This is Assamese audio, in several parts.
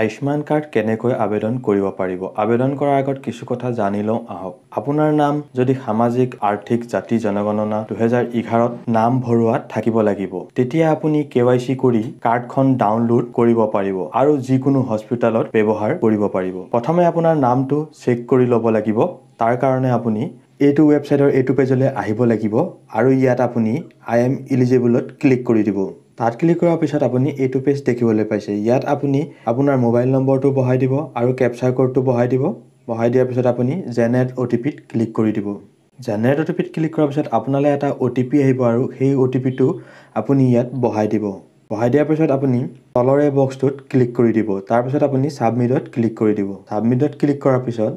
আয়ুষ্মান কাৰ্ড কেনেকৈ আবেদন কৰিব পাৰিব আবেদন কৰাৰ আগত কিছু কথা জানি লওঁ আহক আপোনাৰ নাম যদি সামাজিক আৰ্থিক জাতি জনগণনা দুহেজাৰ এঘাৰত নাম ভৰোৱাত থাকিব লাগিব তেতিয়া আপুনি কে ৱাই চি কৰি কাৰ্ডখন ডাউনলোড কৰিব পাৰিব আৰু যিকোনো হস্পিটেলত ব্যৱহাৰ কৰিব পাৰিব প্ৰথমে আপোনাৰ নামটো চেক কৰি ল'ব লাগিব তাৰ কাৰণে আপুনি এইটো ৱেবছাইটৰ এইটো পেজলৈ আহিব লাগিব আৰু ইয়াত আপুনি আই এম ইলিজিবলত ক্লিক কৰি দিব তাত ক্লিক কৰাৰ পিছত আপুনি এইটো পেজ দেখিবলৈ পাইছে ইয়াত আপুনি আপোনাৰ মোবাইল নম্বৰটো বহাই দিব আৰু কেপচাৰ কোডটো বহাই দিব বহাই দিয়াৰ পিছত আপুনি জেনেৰেট অ' টি পিত ক্লিক কৰি দিব জেনেৰেট অ' টি পিত ক্লিক কৰাৰ পিছত আপোনালৈ এটা অ' টি পি আহিব আৰু সেই অ' টি পিটো আপুনি ইয়াত বহাই দিব বহাই দিয়াৰ পিছত আপুনি তলৰে বক্সটোত ক্লিক কৰি দিব তাৰপিছত আপুনি ছাবমিটত ক্লিক কৰি দিব ছাবমিটত ক্লিক কৰাৰ পিছত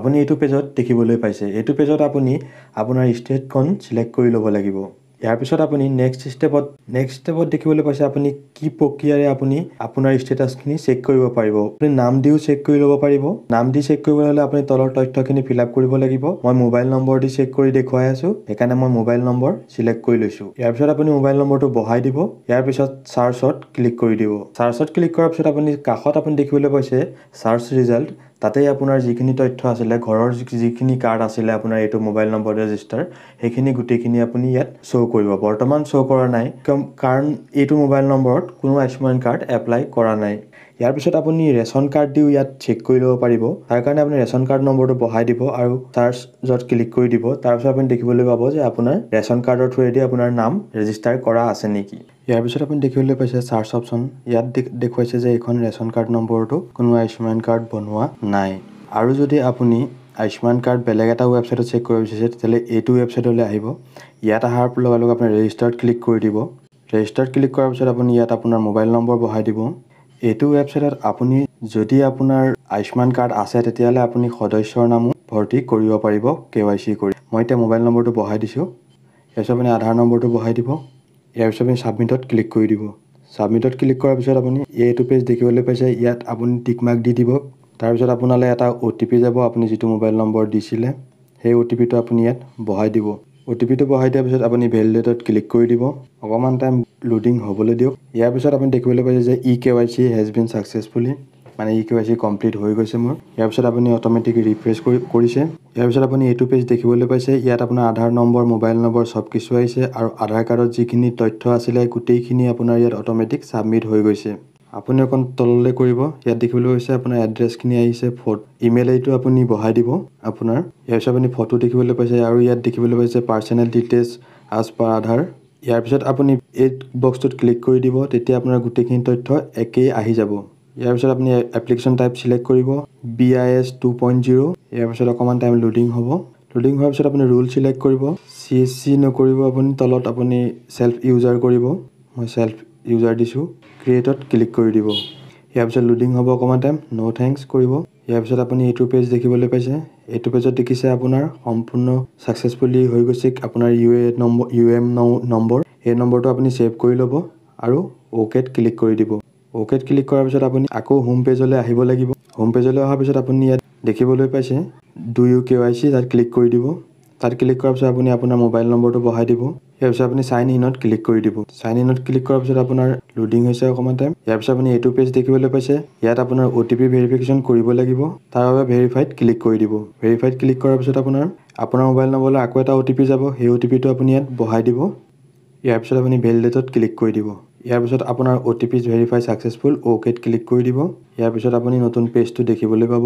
আপুনি এইটো পেজত দেখিবলৈ পাইছে এইটো পেজত আপুনি আপোনাৰ ষ্টেটখন চিলেক্ট কৰি ল'ব লাগিব ইয়াৰ পিছত আপুনি নেক্সট ষ্টেপত নেক্সট ষ্টেপত দেখিবলৈ পাইছে আপুনি কি প্ৰক্ৰিয়াৰে আপুনি আপোনাৰ ষ্টেটাছখিনি চেক কৰিব পাৰিব আপুনি নাম দিও চেক কৰি ল'ব পাৰিব নাম দি চেক কৰিবলৈ হ'লে আপুনি তলৰ তথ্যখিনি ফিল আপ কৰিব লাগিব মই মোবাইল নম্বৰ দি চেক কৰি দেখুৱাই আছোঁ সেইকাৰণে মই মোবাইল নম্বৰ চিলেক্ট কৰি লৈছোঁ ইয়াৰ পিছত আপুনি মোবাইল নম্বৰটো বহাই দিব ইয়াৰ পিছত চাৰ্চত ক্লিক কৰি দিব চাৰ্চত ক্লিক কৰাৰ পিছত আপুনি কাষত আপুনি দেখিবলৈ পাইছে চাৰ্চ ৰিজাল্ট তাতেই আপোনাৰ যিখিনি তথ্য আছিলে ঘৰৰ যিখিনি কাৰ্ড আছিলে আপোনাৰ এইটো মোবাইল নম্বৰ ৰেজিষ্টাৰ সেইখিনি গোটেইখিনি আপুনি ইয়াত শ্ব' কৰিব বৰ্তমান শ্ব' কৰা নাই কাৰণ এইটো মোবাইল নম্বৰত কোনো আয়ুষ্মান কাৰ্ড এপ্লাই কৰা নাই ইয়াৰ পিছত আপুনি ৰেচন কাৰ্ড দিও ইয়াত চেক কৰি ল'ব পাৰিব তাৰ কাৰণে আপুনি ৰেচন কাৰ্ড নম্বৰটো বঢ়াই দিব আৰু চাৰ্চত ক্লিক কৰি দিব তাৰপিছত আপুনি দেখিবলৈ পাব যে আপোনাৰ ৰেচন কাৰ্ডৰ থ্ৰুৱেদি আপোনাৰ নাম ৰেজিষ্টাৰ কৰা আছে নেকি ইয়াৰ পিছত আপুনি দেখিবলৈ পাইছে চাৰ্চ অপশ্যন ইয়াত দেখুৱাইছে যে এইখন ৰেচন কাৰ্ড নম্বৰটো কোনো আয়ুষ্মান কাৰ্ড বনোৱা নাই আৰু যদি আপুনি আয়ুষ্মান কাৰ্ড বেলেগ এটা ৱেবছাইটত চেক কৰিব বিচাৰিছে তেতিয়াহ'লে এইটো ৱেবছাইটলৈ আহিব ইয়াত অহাৰ লগে লগে আপুনি ৰেজিষ্টাৰ্ড ক্লিক কৰি দিব ৰেজিষ্টাৰ্ড ক্লিক কৰাৰ পিছত আপুনি ইয়াত আপোনাৰ মোবাইল নম্বৰ বহাই দিব এইটো ৱেবছাইটত আপুনি যদি আপোনাৰ আয়ুষ্মান কাৰ্ড আছে তেতিয়াহ'লে আপুনি সদস্যৰ নামো ভৰ্তি কৰিব পাৰিব কে ৱাই চি কৰি মই এতিয়া মোবাইল নম্বৰটো বহাই দিছোঁ তাৰপিছত আপুনি আধাৰ নম্বৰটো বহাই দিব ইয়াৰ পিছত আপুনি ছাবমিটত ক্লিক কৰি দিব ছাবমিটত ক্লিক কৰাৰ পিছত আপুনি এইটো পেজ দেখিবলৈ পাইছে ইয়াত আপুনি টিকমাৰ্ক দি দিব তাৰপিছত আপোনালৈ এটা অ' টি পি যাব আপুনি যিটো মোবাইল নম্বৰ দিছিলে সেই অ' টি পিটো আপুনি ইয়াত বহাই দিব অ' টি পিটো বহাই দিয়াৰ পিছত আপুনি ভেলিডেটত ক্লিক কৰি দিব অকণমান টাইম লোডিং হ'বলৈ দিয়ক ইয়াৰ পিছত আপুনি দেখিবলৈ পাইছে যে e K Y C has been successfully মানে e Q I C complete হৈ গৈছে মোৰ ইয়াৰ পিছত আপুনি অট'মেটিক ৰিফ্ৰেচ কৰিছে ইয়াৰ পিছত আপুনি এইটো পেজ দেখিবলৈ পাইছে ইয়াত আপোনাৰ আধাৰ নম্বৰ মোবাইল নম্বৰ চব কিছু আহিছে আৰু আধাৰ কাৰ্ডত যিখিনি তথ্য আছিলে গোটেইখিনি আপোনাৰ ইয়াত অট'মেটিক ছাবমিট হৈ গৈছে আপুনি অকণ তললৈ কৰিব ইয়াত দেখিবলৈ গৈছে আপোনাৰ এড্ৰেছখিনি আহিছে ফট ইমেইল আইডিটো আপুনি বঢ়াই দিব আপোনাৰ ইয়াৰ পিছত আপুনি ফটো দেখিবলৈ পাইছে আৰু ইয়াত দেখিবলৈ পাইছে পাৰ্চনেল ডিটেইলছ আজ পাৰ আধাৰ ইয়াৰ পিছত আপুনি এই বক্সটোত ক্লিক কৰি দিব তেতিয়া আপোনাৰ গোটেইখিনি তথ্য একেই আহি যাব ইয়াৰ পিছত আপুনি এপ্লিকেশ্যন টাইপ চিলেক্ট কৰিব B I S two point zero' ইয়াৰ পিছত অকণমান টাইম লোডিং হ'ব লোডিং হোৱাৰ পিছত আপুনি ৰুল চিলেক্ট কৰিব চি এছ চি নকৰিব আপুনি তলত আপুনি চেল্ফ ইউজাৰ কৰিব মই চেল্ফ ইউজাৰ দিছোঁ ক্ৰিয়েটত ক্লিক কৰি দিব ইয়াৰ পিছত লোডিং হ'ব অকণমান টাইম ন' থেংকছ কৰিব ইয়াৰ পিছত আপুনি এইটো পেজ দেখিবলৈ পাইছে এইটো পেজত দেখিছে আপোনাৰ সম্পূৰ্ণ ছাকচেছফুলি হৈ গৈছে আপোনাৰ U A number U M number সেই নম্বৰটো আপুনি ছেভ কৰি ল'ব আৰু অ'কেত ক্লিক কৰি দিব অ'কেত ক্লিক কৰাৰ পিছত আপুনি আকৌ হোম পেজলৈ আহিব লাগিব হোম পেজলৈ অহাৰ পিছত আপুনি ইয়াত দেখিবলৈ পাইছে do U K Y C তাত ক্লিক কৰি দিব তাত ক্লিক কৰাৰ পিছত আপুনি আপোনাৰ মোবাইল নম্বৰটো বঢ়াই দিব ইয়াৰ পিছত আপুনি চাইন ইনত ক্লিক কৰি দিব চাইন ইনত ক্লিক কৰাৰ পিছত আপোনাৰ লোডিং হৈছে অকণমান টাইম ইয়াৰ পিছত আপুনি এইটো পেজ দেখিবলৈ পাইছে ইয়াত আপোনাৰ অ' টি পি ভেৰিফিকেশ্যন কৰিব লাগিব তাৰ বাবে ভেৰিফাইড ক্লিক কৰি দিব ভেৰিফাইড ক্লিক কৰাৰ পিছত আপোনাৰ আপোনাৰ মোবাইল নম্বৰলৈ আকৌ এটা অ' টি পি যাব সেই অ' টি পিটো আপুনি ইয়াত বঢ়াই দিব ইয়াৰ পিছত আপুনি ভেলিডেটত ক্লিক কৰি দিব ইয়াৰ পিছত আপোনাৰ O' T P verify successful অ'কেত ক্লিক কৰি দিব ইয়াৰ পিছত আপুনি নতুন পেজটো দেখিবলৈ পাব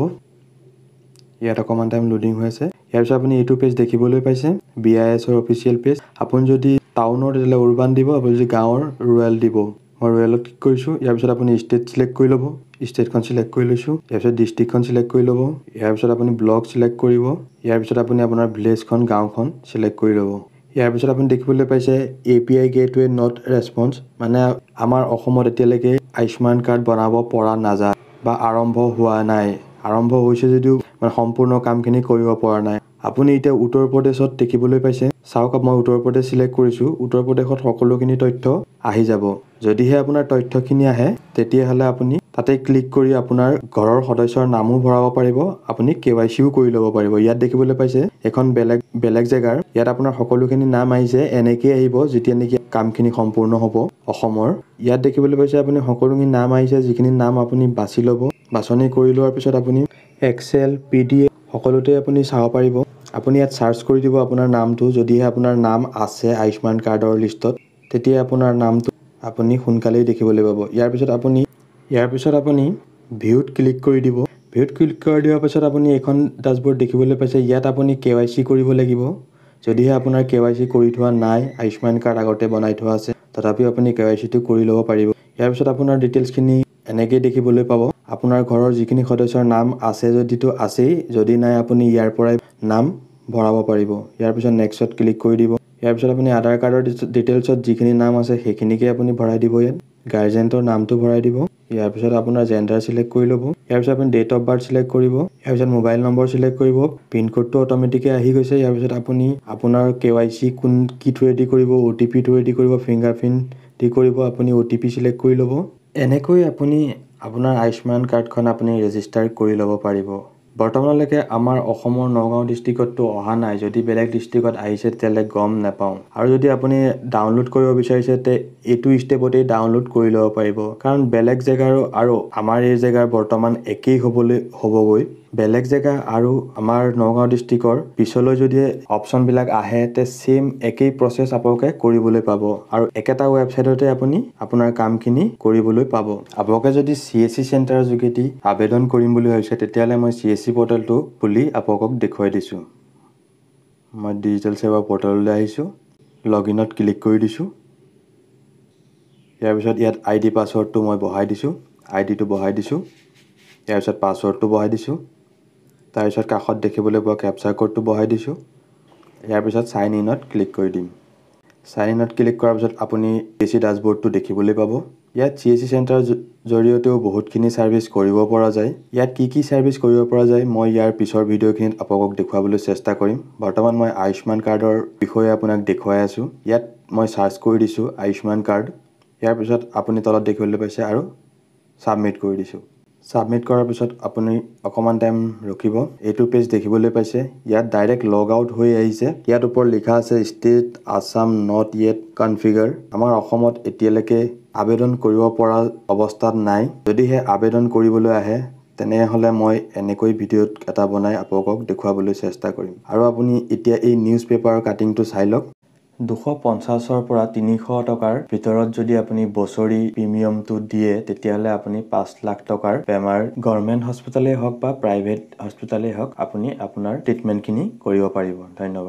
ইয়াত অকণমান টাইম লোডিং হৈ আছে ইয়াৰ পিছত আপুনি এইটো পেজ দেখিবলৈ পাইছে বি আই এছৰ অফিচিয়েল পেজ আপুনি যদি টাউনৰ তেতিয়াহ'লে উৰ্বান দিব আপুনি যদি গাঁৱৰ ৰুৱেল দিব মই ৰুৱেলত ক্লিক কৰিছোঁ ইয়াৰ পিছত আপুনি ষ্টেট চিলেক্ট কৰি ল'ব ষ্টেটখন চিলেক্ট কৰি লৈছোঁ ইয়াৰপিছত ডিষ্ট্ৰিক্টখন চিলেক্ট কৰি ল'ব ইয়াৰ পিছত আপুনি ব্লক চিলেক্ট কৰিব ইয়াৰ পিছত আপুনি আপোনাৰ ভিলেজখন গাঁওখন চিলেক্ট কৰি ল'ব ইয়াৰ পিছত আপুনি দেখিবলৈ পাইছে A P I gateway not response মানে আমাৰ অসমত এতিয়ালৈকে আয়ুষ্মান কাৰ্ড বনাব পৰা নাযায় বা আৰম্ভ হোৱা নাই আৰম্ভ হৈছে যদিও মানে সম্পূৰ্ণ কামখিনি কৰিব পৰা নাই আপুনি এতিয়া উত্তৰ প্ৰদেশত দেখিবলৈ পাইছে চাওক মই উত্তৰ প্ৰদেশ চিলেক্ট কৰিছোঁ উত্তৰ প্ৰদেশত সকলোখিনি তথ্য আহি যাব যদিহে আপোনাৰ তথ্যখিনি আহে তেতিয়াহ'লে আপুনি তাতে ক্লিক কৰি আপোনাৰ ঘৰৰ সদস্যৰ নামো ভৰাব পাৰিব আপুনি কে ৱাই চিও কৰি ল'ব পাৰিব ইয়াত দেখিবলৈ পাইছে এখন বেলেগ বেলেগ জেগাৰ ইয়াত আপোনাৰ সকলোখিনি নাম আহিছে এনেকৈয়ে আহিব যেতিয়া নেকি কামখিনি সম্পূৰ্ণ হ'ব অসমৰ ইয়াত দেখিবলৈ পাইছে আপুনি সকলোখিনি নাম আহিছে যিখিনি নাম আপুনি বাছি ল'ব বাছনি কৰি লোৱাৰ পিছত আপুনি এক্সেল পি ডি এফ সকলোতে আপুনি চাব পাৰিব আপুনি ইয়াত চাৰ্চ কৰি দিব আপোনাৰ নামটো যদিহে আপোনাৰ নাম আছে আয়ুষ্মান কাৰ্ডৰ লিষ্টত তেতিয়া আপোনাৰ নামটো আপুনি সোনকালেই দেখিবলৈ পাব ইয়াৰ পিছত আপুনি ইয়াৰ পিছত আপুনি ভিউত ক্লিক কৰি দিব ভিউত ক্লিক কৰি দিয়াৰ পিছত আপুনি এখন ডাচবোৰ্ড দেখিবলৈ পাইছে ইয়াত আপুনি কে ৱাই চি কৰিব লাগিব যদিহে আপোনাৰ কে ৱাই চি কৰি থোৱা নাই আয়ুষ্মান কাৰ্ড আগতে বনাই থোৱা আছে তথাপিও আপুনি কে ৱাই চিটো কৰি ল'ব পাৰিব ইয়াৰ পিছত আপোনাৰ ডিটেইলছখিনি এনেকৈ দেখিবলৈ পাব আপোনাৰ ঘৰৰ যিখিনি সদস্যৰ নাম আছে যদিতো আছেই যদি নাই আপুনি ইয়াৰ পৰাই নাম ভৰাব পাৰিব ইয়াৰ পিছত নেক্সটত ক্লিক কৰি দিব ইয়াৰ পিছত আপুনি আধাৰ কাৰ্ডৰ ডিটেইলছত যিখিনি নাম আছে সেইখিনিকে আপুনি ভৰাই দিব ইয়াত গাৰ্জেণ্টৰ নামটো ভৰাই দিব ইয়াৰ পিছত আপোনাৰ জেণ্ডাৰ চিলেক্ট কৰি ল'ব ইয়াৰ পিছত আপুনি ডেট অফ বাৰ্থ চিলেক্ট কৰিব ইয়াৰ পিছত মোবাইল নম্বৰ চিলেক্ট কৰিব পিনক'ডটো অট'মেটিকে আহি গৈছে ইয়াৰ পিছত আপুনি আপোনাৰ কে ৱাই চি কোন কি থ্ৰুৱেদি কৰিব অ' টি পি থ্ৰুৱেদি কৰিব ফিংগাৰপ্ৰিণ্ট দি কৰিব আপুনি অ' টি পি চিলেক্ট কৰি ল'ব এনেকৈ আপুনি আপোনাৰ আয়ুষ্মান কাৰ্ডখন আপুনি ৰেজিষ্টাৰ কৰি ল'ব পাৰিব বৰ্তমানলৈকে আমাৰ অসমৰ নগাঁও ডিষ্ট্ৰিক্টততো অহা নাই যদি বেলেগ ডিষ্ট্ৰিক্টত আহিছে তেতিয়াহ'লে গম নাপাওঁ আৰু যদি আপুনি ডাউনলোড কৰিব বিচাৰিছে তে এইটো ষ্টেপতেই ডাউনলোড কৰি ল'ব পাৰিব কাৰণ বেলেগ জেগাৰো আৰু আমাৰ এই জেগাৰ বৰ্তমান একেই হ'বলৈ হ'বগৈ বেলেগ জেগা আৰু আমাৰ নগাঁও ডিষ্ট্ৰিক্টৰ পিছলৈ যদি অপশ্যনবিলাক আহে তে ছেইম একেই প্ৰচেছ আপোনালোকে কৰিবলৈ পাব আৰু একেটা ৱেবছাইটতে আপুনি আপোনাৰ কামখিনি কৰিবলৈ পাব আপোনালোকে যদি চি এছ চি চেণ্টাৰৰ যোগেদি আবেদন কৰিম বুলি ভাবিছে তেতিয়াহ'লে মই চি এছ চি পৰ্টেলটো খুলি আপোনালোকক দেখুৱাই দিছোঁ মই ডিজিটেল সেৱা পৰ্টেললৈ আহিছোঁ লগ ইনত ক্লিক কৰি দিছোঁ ইয়াৰ পিছত ইয়াত আই ডি পাছৱৰ্ডটো মই বহাই দিছোঁ আই ডিটো বহাই দিছোঁ ইয়াৰ পিছত পাছৱৰ্ডটো বহাই দিছোঁ তাৰপিছত কাষত দেখিবলৈ পোৱা কেপচাৰ কোডটো বহাই দিছোঁ ইয়াৰ পিছত চাইন ইনত ক্লিক কৰি দিম চাইন ইনত ক্লিক কৰাৰ পিছত আপুনি এ চি ডাছবোৰ্ডটো দেখিবলৈ পাব ইয়াত চি এ চি চেণ্টাৰৰ জৰিয়তেও বহুতখিনি ছাৰ্ভিচ কৰিব পৰা যায় ইয়াত কি কি ছাৰ্ভিচ কৰিব পৰা যায় মই ইয়াৰ পিছৰ ভিডিঅ'খিনিত আপোনালোকক দেখুৱাবলৈ চেষ্টা কৰিম বৰ্তমান মই আয়ুষ্মান কাৰ্ডৰ বিষয়ে আপোনাক দেখুৱাই আছোঁ ইয়াত মই চাৰ্চ কৰি দিছোঁ আয়ুষ্মান কাৰ্ড ইয়াৰ পিছত আপুনি তলত দেখিবলৈ পাইছে আৰু ছাবমিট কৰি দিছোঁ ছাবমিট কৰাৰ পিছত আপুনি অকণমান টাইম ৰখিব এইটো পেজ দেখিবলৈ পাইছে ইয়াত ডাইৰেক্ট লগ আউট হৈ আহিছে ইয়াত ওপৰত লিখা আছে state Assam not yet configure আমাৰ অসমত এতিয়ালৈকে আবেদন কৰিব পৰা অৱস্থাত নাই যদিহে আবেদন কৰিবলৈ আহে তেনেহ'লে মই এনেকৈ ভিডিঅ'ত এটা বনাই আপোনালোকক দেখুৱাবলৈ চেষ্টা কৰিম আৰু আপুনি এতিয়া এই নিউজ পেপাৰৰ কাটিংটো চাই লওক দুশ পঞ্চাছৰ পৰা তিনিশ টকাৰ ভিতৰত যদি আপুনি বছৰি প্ৰিমিয়ামটো দিয়ে তেতিয়াহ'লে আপুনি পাঁচ লাখ টকাৰ বেমাৰ গভৰ্ণমেণ্ট হস্পিটেলেই হওক বা প্ৰাইভেট হস্পিটেলেই হওক আপুনি আপোনাৰ ট্ৰিটমেণ্টখিনি কৰিব পাৰিব ধন্যবাদ